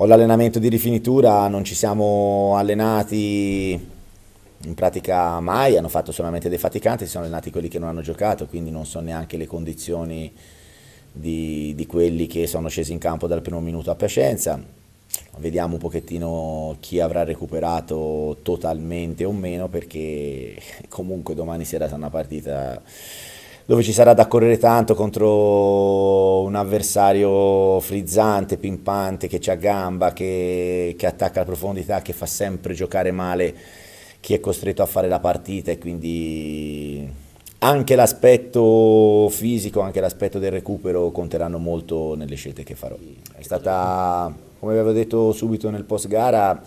Ho l'allenamento di rifinitura, non ci siamo allenati in pratica mai, hanno fatto solamente dei faticanti, si sono allenati quelli che non hanno giocato, quindi non so neanche le condizioni di, di quelli che sono scesi in campo dal primo minuto a Piacenza. Vediamo un pochettino chi avrà recuperato totalmente o meno, perché comunque domani sera sarà una partita dove ci sarà da correre tanto contro un avversario frizzante, pimpante, che ha gamba, che, che attacca la profondità, che fa sempre giocare male chi è costretto a fare la partita e quindi anche l'aspetto fisico, anche l'aspetto del recupero conteranno molto nelle scelte che farò. È stata, come avevo detto subito nel post gara,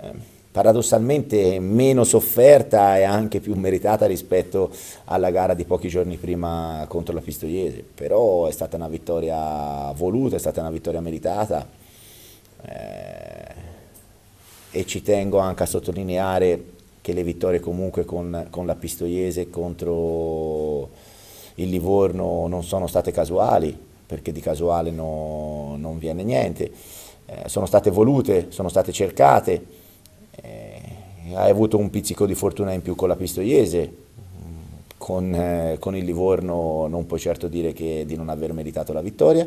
eh, paradossalmente meno sofferta e anche più meritata rispetto alla gara di pochi giorni prima contro la Pistoiese, però è stata una vittoria voluta, è stata una vittoria meritata eh, e ci tengo anche a sottolineare che le vittorie comunque con, con la Pistoiese contro il Livorno non sono state casuali, perché di casuale no, non viene niente, eh, sono state volute, sono state cercate hai avuto un pizzico di fortuna in più con la Pistoiese, con, eh, con il Livorno non puoi certo dire che, di non aver meritato la vittoria,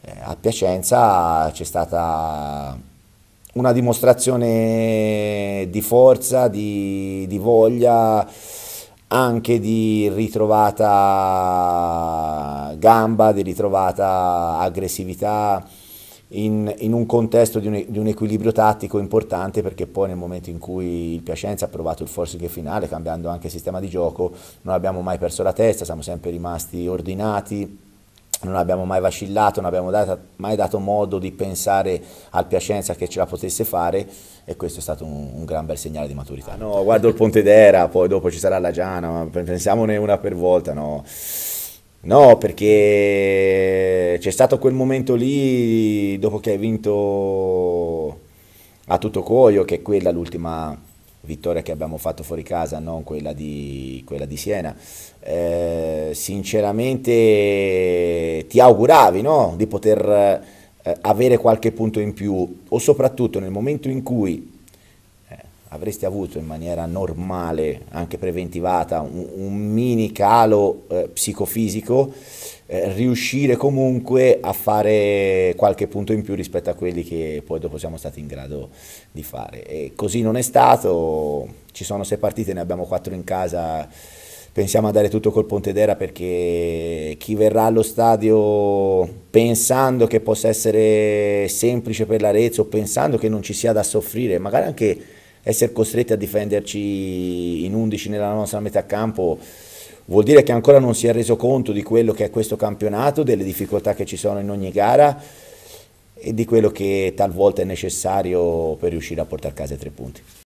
eh, a Piacenza c'è stata una dimostrazione di forza, di, di voglia, anche di ritrovata gamba, di ritrovata aggressività in, in un contesto di un, di un, equilibrio tattico importante perché poi nel momento in cui il Piacenza ha provato il forcing finale, cambiando anche il sistema di gioco, non abbiamo mai perso la testa, siamo sempre rimasti ordinati, non abbiamo mai vacillato, non abbiamo data, mai dato modo di pensare al Piacenza che ce la potesse fare e questo è stato un, un gran bel segnale di maturità. Ah, no, guardo il Ponte d'Era, poi dopo ci sarà la Giana, pensiamone una per volta, no. No, perché c'è stato quel momento lì dopo che hai vinto a tutto cuoio, che è quella l'ultima vittoria che abbiamo fatto fuori casa, non quella di, quella di Siena. Eh, sinceramente ti auguravi no? di poter eh, avere qualche punto in più o soprattutto nel momento in cui avresti avuto in maniera normale, anche preventivata, un, un mini calo eh, psicofisico, eh, riuscire comunque a fare qualche punto in più rispetto a quelli che poi dopo siamo stati in grado di fare. E così non è stato, ci sono sei partite, ne abbiamo quattro in casa. Pensiamo a dare tutto col Pontedera perché chi verrà allo stadio pensando che possa essere semplice per l'Arezzo, pensando che non ci sia da soffrire, magari anche essere costretti a difenderci in 11 nella nostra metà campo vuol dire che ancora non si è reso conto di quello che è questo campionato, delle difficoltà che ci sono in ogni gara e di quello che talvolta è necessario per riuscire a portare a casa i tre punti.